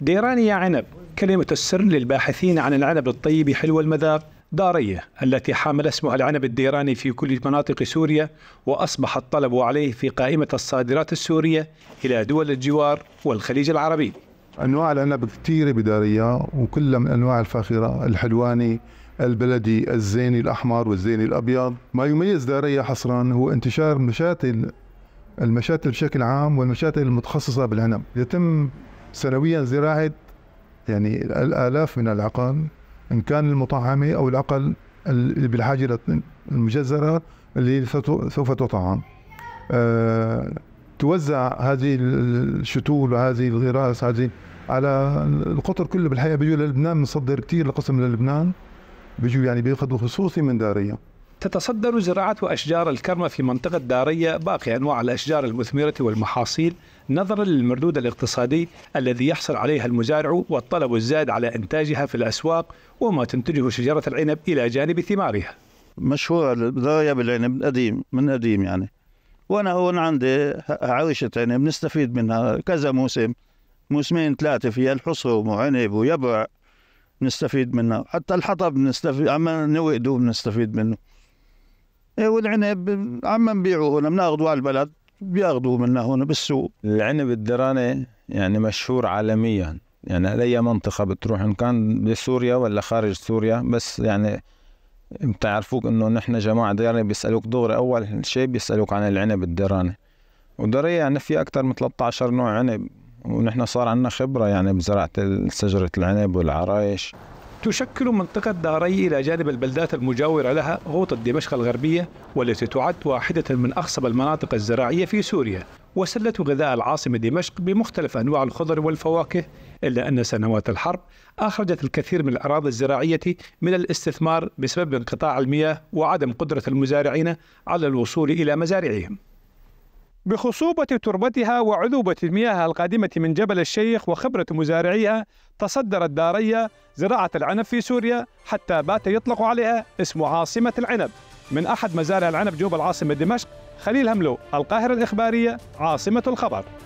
ديران يا عنب كلمة السر للباحثين عن العنب الطيب حلو المذاق دارية التي حمل اسمها العنب الديراني في كل مناطق سوريا وأصبح الطلب عليه في قائمة الصادرات السورية إلى دول الجوار والخليج العربي أنواع العنب كثيرة بدارية وكلها من أنواع الفاخرة الحلواني البلدي الزيني الأحمر والزيني الأبيض ما يميز دارية حصرا هو انتشار مشاتل المشاتل بشكل عام والمشاتل المتخصصة بالعنب يتم سنويا زراعة يعني الآلاف من العقل إن كان المطعمة أو العقل اللي بالحاجة المجزرة اللي سوف تطعم أه توزع هذه الشتول وهذه الغراس هذه على القطر كله بالحقيقة بيجوا للبنان بنصدر كثير لقسم للبنان بيجوا يعني بياخذوا خصوصي من دارية تتصدر زراعة أشجار الكرمة في منطقة دارية باقي أنواع الأشجار المثمرة والمحاصيل نظرا للمردود الاقتصادي الذي يحصل عليها المزارع والطلب الزائد على إنتاجها في الأسواق وما تنتجه شجرة العنب إلى جانب ثمارها مشهورة البداية بالعنب قديم من قديم يعني وأنا هون عندي عريشة عنب نستفيد منها كذا موسم موسمين ثلاثة فيها الحصوم وعنب ويبع نستفيد منها حتى الحطب نستفيد عم نوقده بنستفيد منه إيه، والعنب عم نبيعه هنا بناخذه على البلد بياخذوه منا هون بالسوق العنب الدراني يعني مشهور عالميا يعني اي منطقه بتروح ان كان بسوريا ولا خارج سوريا بس يعني بتعرفوك انه نحن جماعه دراني بيسالوك دغري اول شيء بيسالوك عن العنب الدراني ودرية يعني في اكثر من 13 نوع عنب ونحن صار عندنا خبره يعني بزراعه شجره العنب والعرايش تشكل منطقة داري إلى جانب البلدات المجاورة لها غوطة دمشق الغربية والتي تعد واحدة من أخصب المناطق الزراعية في سوريا وسلة غذاء العاصمة دمشق بمختلف أنواع الخضر والفواكه إلا أن سنوات الحرب أخرجت الكثير من الأراضي الزراعية من الاستثمار بسبب انقطاع المياه وعدم قدرة المزارعين على الوصول إلى مزارعهم بخصوبة تربتها وعذوبة المياه القادمة من جبل الشيخ وخبرة مزارعيها تصدرت دارية زراعة العنب في سوريا حتى بات يطلق عليها اسم عاصمة العنب من أحد مزارع العنب جوب العاصمة دمشق خليل هملو القاهرة الإخبارية عاصمة الخبر